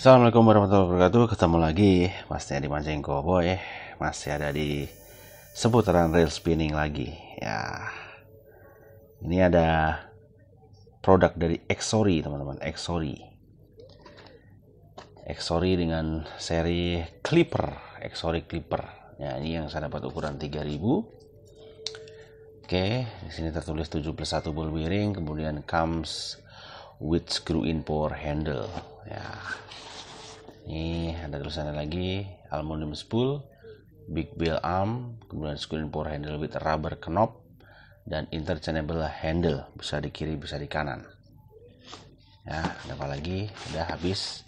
Assalamualaikum warahmatullahi wabarakatuh Ketemu lagi Masnya di Mancing Cowboy Masih ada di seputaran rail spinning lagi Ya Ini ada Produk dari Exori teman-teman Exori Exori dengan seri Clipper Exori Clipper Ya ini yang saya dapat ukuran 3000 Oke, di sini tertulis 7 plus 1 ball kemudian comes with screw in power handle ya ini ada tulisannya lagi aluminium spool big bell arm kemudian screw in power handle with rubber knob dan interchangeable handle bisa di kiri bisa di kanan ya ada apa lagi udah habis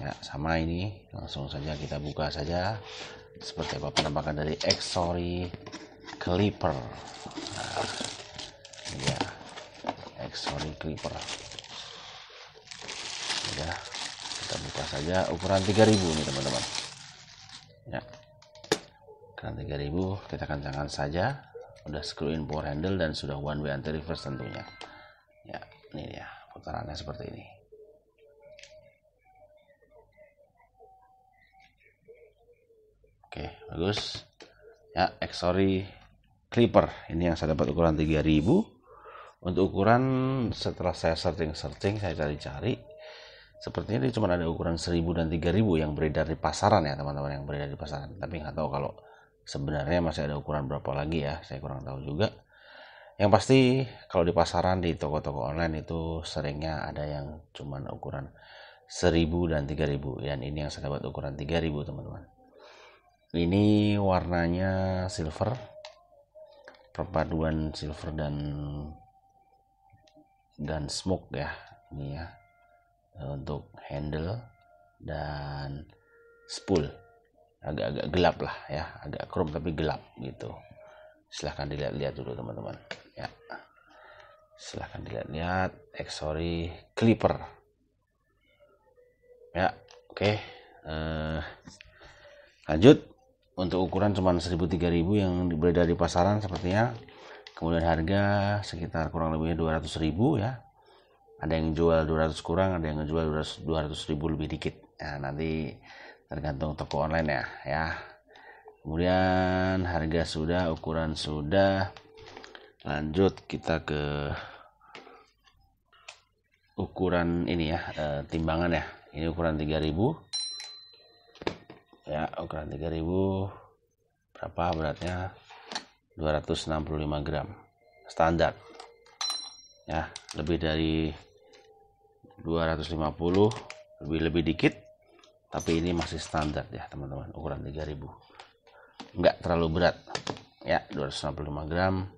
ya sama ini langsung saja kita buka saja seperti apa penampakan dari Exori Clipper nah, ya sorry Clipper, ya kita buka saja ukuran 3000 nih teman-teman ya ukuran 3000 kita kencangkan saja udah screw in power handle dan sudah one way anti reverse tentunya ya ini ya putarannya seperti ini oke bagus ya Exori Clipper ini yang saya dapat ukuran 3000 untuk ukuran setelah saya searching-searching saya cari-cari sepertinya ini cuma ada ukuran 1000 dan 3000 yang beredar di pasaran ya teman-teman yang beredar di pasaran tapi nggak tahu kalau sebenarnya masih ada ukuran berapa lagi ya saya kurang tahu juga yang pasti kalau di pasaran di toko-toko online itu seringnya ada yang cuma ukuran 1000 dan 3000 dan ini yang saya dapat ukuran 3000 teman-teman ini warnanya silver perpaduan silver dan dan smoke ya ini ya eh, untuk handle dan spool agak-agak gelap lah ya agak chrome tapi gelap gitu silahkan dilihat-lihat dulu teman-teman ya silahkan dilihat-lihat exori clipper ya oke okay. uh, eh, lanjut untuk ukuran cuma 1000-3000 yang beredar di pasaran sepertinya kemudian harga sekitar kurang lebihnya 200 ribu ya ada yang jual 200 kurang ada yang jual 200, 200 ribu lebih dikit ya, nanti tergantung toko online ya ya kemudian harga sudah ukuran sudah lanjut kita ke ukuran ini ya e, timbangan ya ini ukuran 3000 ya ukuran 3000 berapa beratnya 265 gram standar ya lebih dari 250 lebih lebih dikit tapi ini masih standar ya teman-teman ukuran 3000 nggak terlalu berat ya 265 gram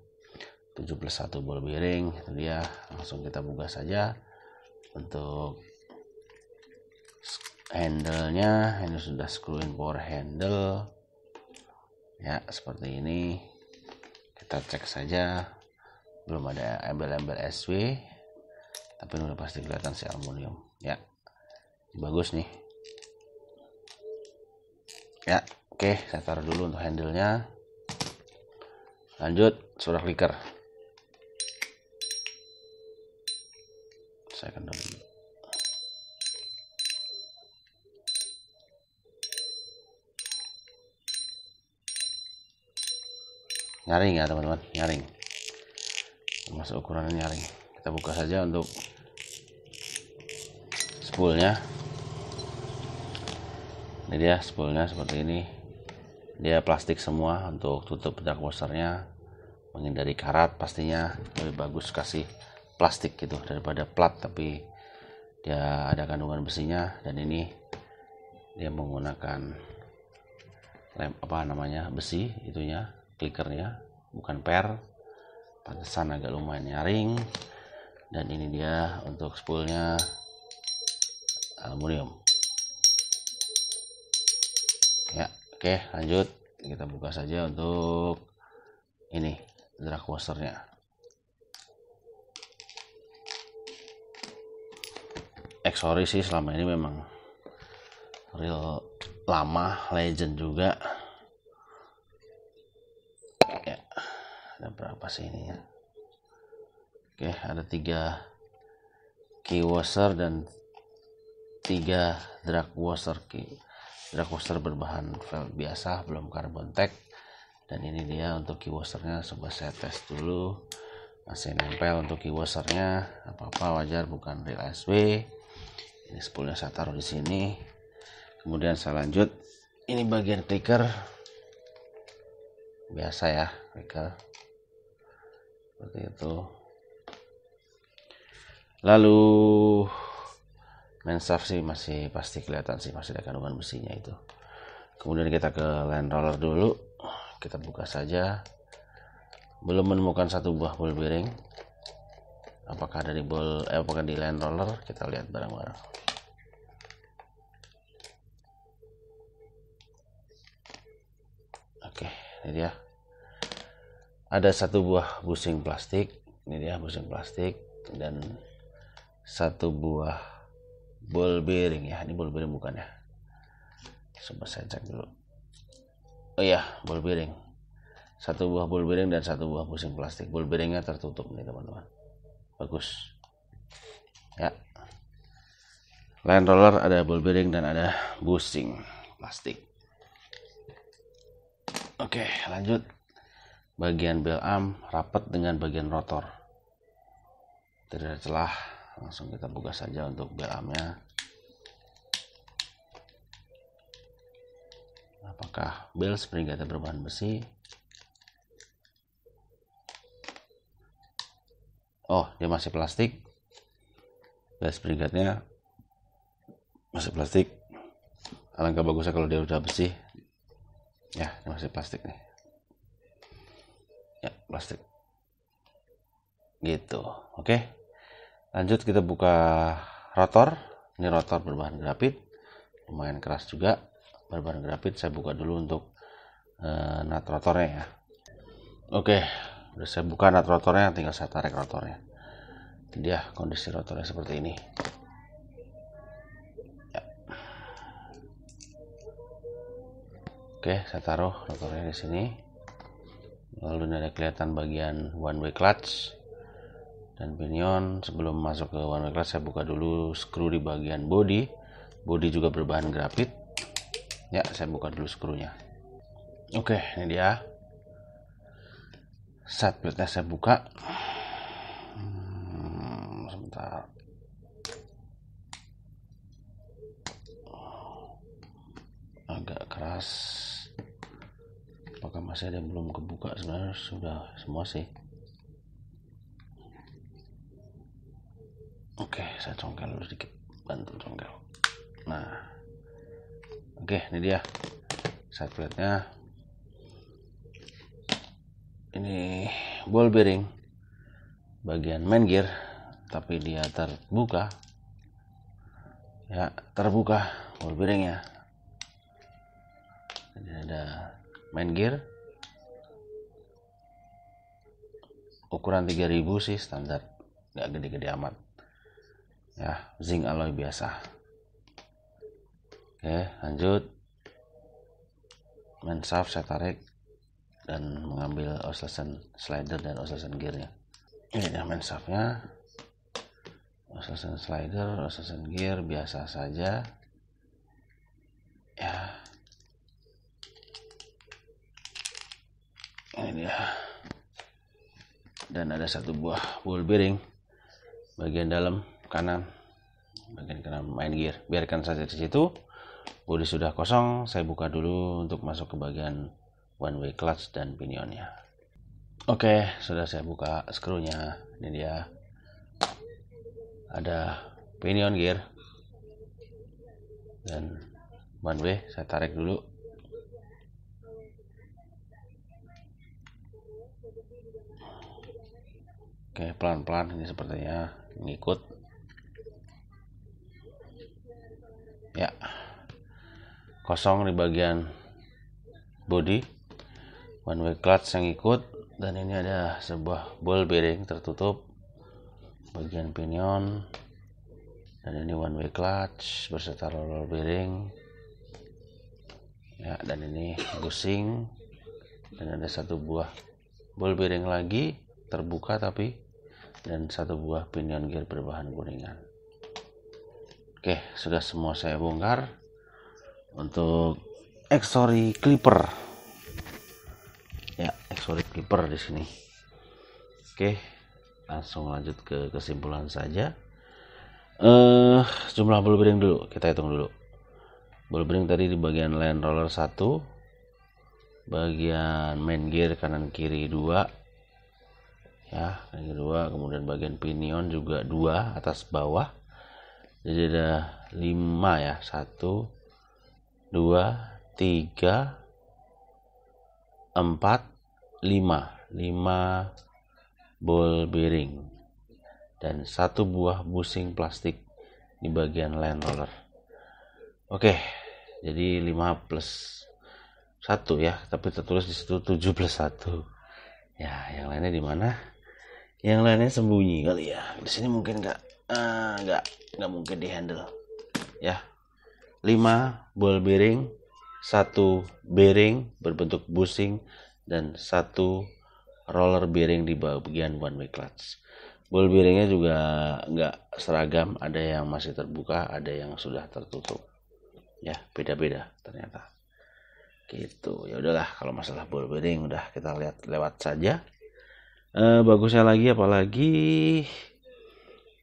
71 ball bearing itu dia langsung kita buka saja untuk handle nya ini sudah screw in power handle ya seperti ini kita cek saja belum ada embel-embel SW tapi udah pasti kelihatan si aluminium ya bagus nih ya oke saya taruh dulu untuk handle nya lanjut surat liker saya kendor dulu nyaring ya teman-teman nyaring masuk ukuran nyaring kita buka saja untuk spoolnya ini dia spoolnya seperti ini dia plastik semua untuk tutup dark washernya menghindari karat pastinya lebih bagus kasih plastik gitu daripada plat tapi dia ada kandungan besinya dan ini dia menggunakan lem apa namanya besi itunya clickernya bukan per pantesan agak lumayan nyaring dan ini dia untuk spoolnya aluminium ya oke lanjut kita buka saja untuk ini drag washernya eh, sorry sih selama ini memang real lama legend juga kasih ini ya oke ada tiga key washer dan tiga drag washer key drag washer berbahan felt biasa belum carbon tek dan ini dia untuk key washernya coba saya tes dulu masih nempel untuk key washernya apa-apa wajar bukan real SW ini spoolnya saya taruh di sini kemudian saya lanjut ini bagian clicker biasa ya clicker seperti itu lalu mensaf sih masih pasti kelihatan sih masih ada kandungan besinya itu kemudian kita ke land roller dulu kita buka saja belum menemukan satu buah ball bearing apakah dari ball eh, apakah di land roller kita lihat barang-barang oke ini dia ada satu buah busing plastik ini dia busing plastik dan satu buah ball bearing ya ini ball bearing bukan ya coba saya cek dulu oh iya ball bearing satu buah ball bearing dan satu buah busing plastik ball bearingnya tertutup nih teman-teman bagus ya line roller ada ball bearing dan ada busing plastik oke lanjut bagian arm rapat dengan bagian rotor tidak ada celah langsung kita buka saja untuk nya apakah bel spring kita berbahan besi oh dia ya masih plastik bel spring masih plastik alangkah bagusnya kalau dia udah besi ya masih plastik nih plastik gitu oke lanjut kita buka rotor ini rotor berbahan grafit lumayan keras juga berbahan grafit saya buka dulu untuk uh, eh, nat rotornya ya oke udah saya buka nat rotornya tinggal saya tarik rotornya Jadi dia kondisi rotornya seperti ini ya. oke saya taruh rotornya di sini lalu ada kelihatan bagian one way clutch dan pinion sebelum masuk ke one way clutch saya buka dulu screw di bagian body body juga berbahan grafit ya saya buka dulu screwnya oke ini dia set plate saya buka hmm, sebentar agak keras masih ada yang belum kebuka sebenarnya sudah semua sih oke saya congkel dulu sedikit bantu congkel nah oke ini dia side plate ini ball bearing bagian main gear tapi dia terbuka ya terbuka ball bearingnya jadi ada main gear ukuran 3000 sih standar nggak gede-gede amat ya zinc alloy biasa oke lanjut main shaft saya tarik dan mengambil oscillation slider dan oscillation gearnya ini dia main shaftnya oscillation slider oscillation gear biasa saja dan ada satu buah ball bearing bagian dalam kanan bagian kanan main gear biarkan saja di situ bodi sudah kosong saya buka dulu untuk masuk ke bagian one way clutch dan pinionnya oke sudah saya buka skrunya ini dia ada pinion gear dan one way saya tarik dulu Oke, pelan-pelan ini sepertinya ngikut. Ya. Kosong di bagian body. One way clutch yang ikut dan ini ada sebuah ball bearing tertutup bagian pinion dan ini one way clutch berserta roller bearing ya dan ini gusing dan ada satu buah ball bearing lagi terbuka tapi dan satu buah pinion gear berbahan kuningan. Oke, sudah semua saya bongkar untuk Exori Clipper. Ya, Exori Clipper di sini. Oke, langsung lanjut ke kesimpulan saja. Eh, uh, jumlah ball bearing dulu, kita hitung dulu. Ball bearing tadi di bagian land roller 1, bagian main gear kanan kiri 2, ya yang kedua kemudian bagian pinion juga dua atas bawah jadi ada lima ya satu dua tiga empat lima lima ball bearing dan satu buah busing plastik di bagian land roller oke jadi 5 plus 1 ya tapi tertulis di situ 7 plus 1 ya yang lainnya di mana yang lainnya sembunyi kali ya di sini mungkin nggak eh, nggak uh, nggak mungkin dihandle ya 5 ball bearing satu bearing berbentuk bushing dan satu roller bearing di bagian one way clutch ball bearingnya juga nggak seragam ada yang masih terbuka ada yang sudah tertutup ya beda-beda ternyata gitu ya udahlah kalau masalah ball bearing udah kita lihat lewat saja uh, bagusnya lagi apalagi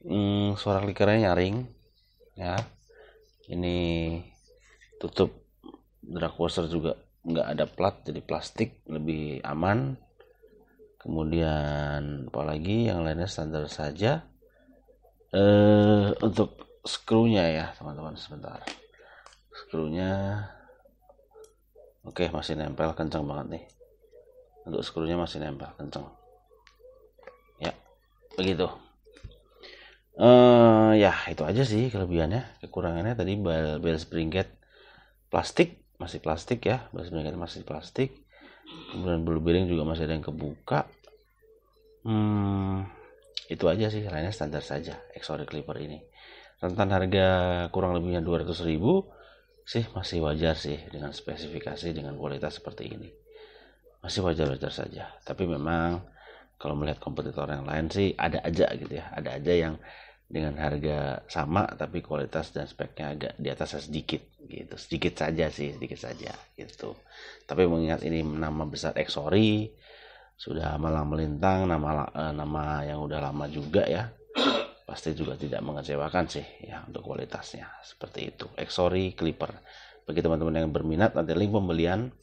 hmm, suara klikernya nyaring ya ini tutup drag washer juga nggak ada plat jadi plastik lebih aman kemudian apalagi yang lainnya standar saja eh untuk skrunya ya teman-teman sebentar skrunya oke masih nempel kencang banget nih untuk skrunya masih nempel kencang begitu uh, ya itu aja sih kelebihannya kekurangannya tadi bel bel springget plastik masih plastik ya bel springget masih plastik kemudian bulu biring juga masih ada yang kebuka hmm, itu aja sih lainnya standar saja Exori Clipper ini rentan harga kurang lebihnya 200 ribu sih masih wajar sih dengan spesifikasi dengan kualitas seperti ini masih wajar-wajar saja tapi memang kalau melihat kompetitor yang lain sih ada aja gitu ya ada aja yang dengan harga sama tapi kualitas dan speknya agak di atasnya sedikit gitu sedikit saja sih sedikit saja gitu tapi mengingat ini nama besar Exori sudah malang melintang nama eh, nama yang udah lama juga ya pasti juga tidak mengecewakan sih ya untuk kualitasnya seperti itu Exori Clipper bagi teman-teman yang berminat nanti link pembelian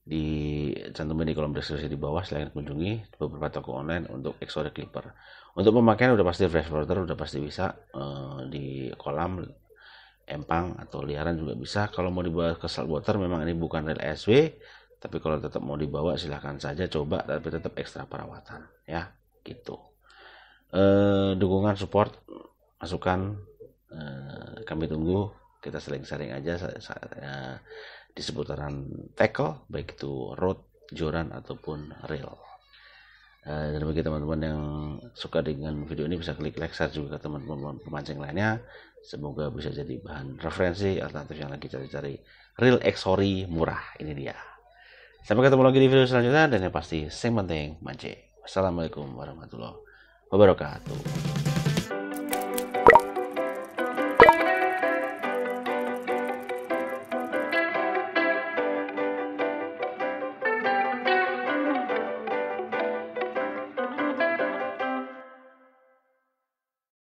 di cantumin di kolom deskripsi di bawah Selain kunjungi beberapa toko online untuk exotic clipper untuk pemakaian udah pasti freshwater udah pasti bisa uh, di kolam empang atau liaran juga bisa kalau mau dibawa ke saltwater memang ini bukan real SW tapi kalau tetap mau dibawa silahkan saja coba tapi tetap ekstra perawatan ya gitu uh, dukungan support masukan uh, kami tunggu kita sering-sering aja saat, saat, di seputaran tackle baik itu road, joran ataupun rail. Eh, dan bagi teman-teman yang suka dengan video ini bisa klik like share juga ke teman-teman pemancing lainnya. Semoga bisa jadi bahan referensi alternatif yang lagi cari-cari real exori murah. Ini dia. Sampai ketemu lagi di video selanjutnya dan yang pasti yang penting mancing. Wassalamualaikum warahmatullahi wabarakatuh.